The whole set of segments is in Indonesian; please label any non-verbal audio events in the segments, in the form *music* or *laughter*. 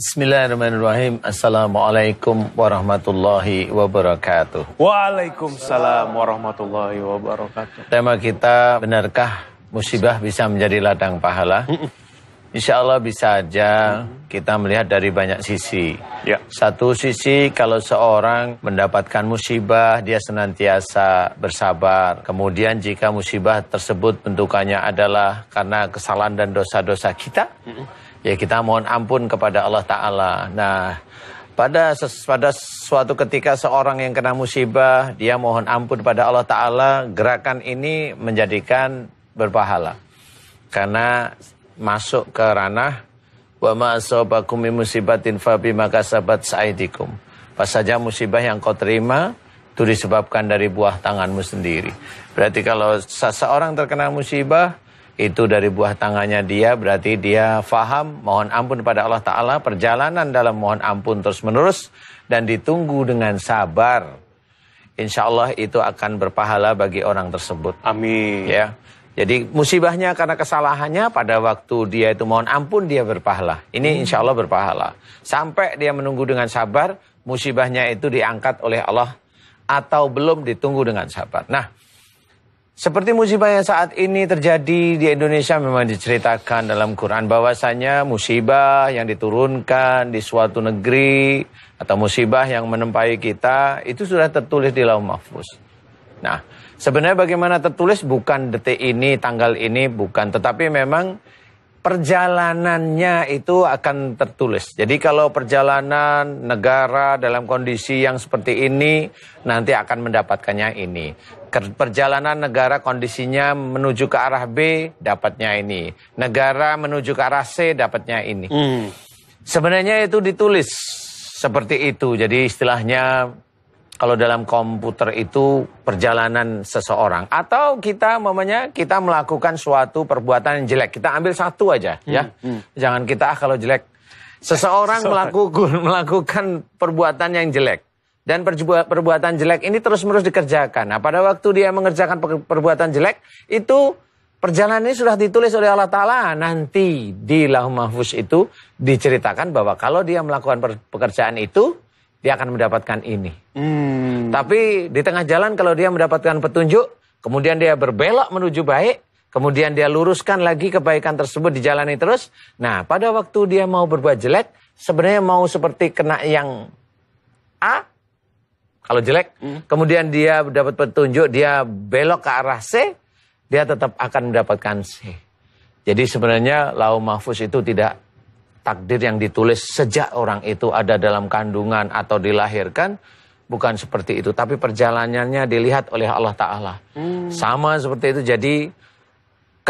Bismillahirrahmanirrahim. Assalamualaikum warahmatullahi wabarakatuh. Waalaikumsalam warahmatullahi wabarakatuh. Tema kita benarkah musibah bisa menjadi ladang pahala? Insya Allah bisa aja kita melihat dari banyak sisi. Ya. Satu sisi kalau seorang mendapatkan musibah dia senantiasa bersabar. Kemudian jika musibah tersebut bentukannya adalah karena kesalahan dan dosa-dosa kita, ya kita mohon ampun kepada Allah Ta'ala. Nah, pada pada suatu ketika seorang yang kena musibah, dia mohon ampun pada Allah Ta'ala, gerakan ini menjadikan berpahala. Karena masuk ke ranah, wa ma'asobakum musibatin fabi makasabat sa'idikum. Pas saja musibah yang kau terima, itu disebabkan dari buah tanganmu sendiri. Berarti kalau seseorang terkena musibah, itu dari buah tangannya dia berarti dia faham mohon ampun kepada Allah Ta'ala perjalanan dalam mohon ampun terus menerus dan ditunggu dengan sabar insya Allah itu akan berpahala bagi orang tersebut amin ya jadi musibahnya karena kesalahannya pada waktu dia itu mohon ampun dia berpahala ini hmm. insya Allah berpahala sampai dia menunggu dengan sabar musibahnya itu diangkat oleh Allah atau belum ditunggu dengan sabar nah seperti musibah yang saat ini terjadi di Indonesia memang diceritakan dalam Quran bahwasanya musibah yang diturunkan di suatu negeri atau musibah yang menempai kita itu sudah tertulis di lauh mahfuz. Nah, sebenarnya bagaimana tertulis bukan detik ini, tanggal ini bukan, tetapi memang perjalanannya itu akan tertulis. Jadi kalau perjalanan negara dalam kondisi yang seperti ini nanti akan mendapatkannya ini. Perjalanan negara kondisinya menuju ke arah B dapatnya ini. Negara menuju ke arah C dapatnya ini. Hmm. Sebenarnya itu ditulis seperti itu. Jadi istilahnya kalau dalam komputer itu perjalanan seseorang atau kita mamanya kita melakukan suatu perbuatan yang jelek kita ambil satu aja hmm, ya hmm. jangan kita ah kalau jelek seseorang *laughs* melakukan melakukan perbuatan yang jelek dan perbuatan jelek ini terus-menerus dikerjakan. Nah, pada waktu dia mengerjakan perbuatan jelek itu perjalanan ini sudah ditulis oleh Allah Ta'ala. Nanti di Lauh Mahfuz itu diceritakan bahwa kalau dia melakukan pekerjaan itu, dia akan mendapatkan ini. Hmm. Tapi di tengah jalan kalau dia mendapatkan petunjuk, kemudian dia berbelok menuju baik, kemudian dia luruskan lagi kebaikan tersebut dijalani terus. Nah, pada waktu dia mau berbuat jelek, sebenarnya mau seperti kena yang A kalau jelek, hmm. kemudian dia dapat petunjuk, dia belok ke arah C, dia tetap akan mendapatkan C. Jadi sebenarnya lau mahfuz itu tidak takdir yang ditulis sejak orang itu ada dalam kandungan atau dilahirkan bukan seperti itu tapi perjalanannya dilihat oleh Allah taala. Hmm. Sama seperti itu jadi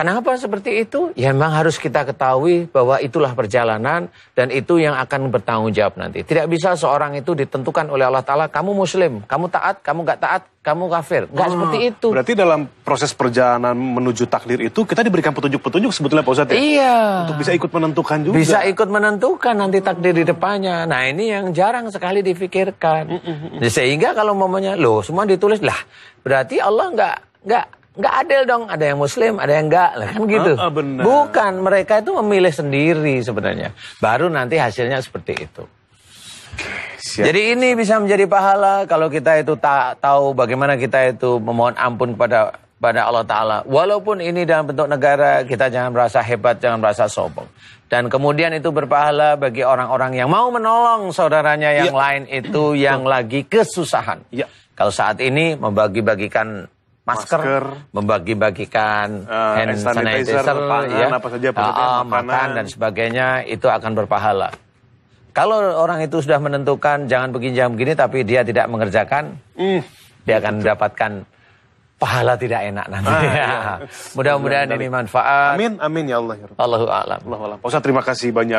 Kenapa seperti itu? Ya memang harus kita ketahui bahwa itulah perjalanan dan itu yang akan bertanggung jawab nanti. Tidak bisa seorang itu ditentukan oleh Allah Ta'ala, kamu muslim, kamu taat, kamu gak taat, kamu kafir. Gak hmm. seperti itu. Berarti dalam proses perjalanan menuju takdir itu kita diberikan petunjuk-petunjuk sebetulnya Pak Ustadz ya? Iya. Untuk bisa ikut menentukan juga. Bisa ikut menentukan nanti takdir di depannya. Nah ini yang jarang sekali difikirkan. Sehingga kalau momennya loh semua ditulis, lah berarti Allah gak... nggak nggak adil dong ada yang muslim ada yang enggak lah kan gitu uh, uh, bukan mereka itu memilih sendiri sebenarnya baru nanti hasilnya seperti itu Siap. jadi ini bisa menjadi pahala kalau kita itu tak tahu bagaimana kita itu memohon ampun kepada pada Allah Ta'ala. Walaupun ini dalam bentuk negara, kita jangan merasa hebat, jangan merasa sombong. Dan kemudian itu berpahala bagi orang-orang yang mau menolong saudaranya yang ya. lain itu yang lagi kesusahan. Ya. Kalau saat ini membagi-bagikan masker, masker membagi-bagikan uh, hand sanitizer, sanitizer eh, pangan, ya, apa saja, apa saja uh, makan dan sebagainya itu akan berpahala. Kalau orang itu sudah menentukan jangan begini jangan begini tapi dia tidak mengerjakan, mm. dia akan mendapatkan pahala tidak enak nanti. Ah, ya. iya. Mudah-mudahan ini manfaat. Amin, amin ya Allah. Ya Allah alam. Allah terima kasih banyak.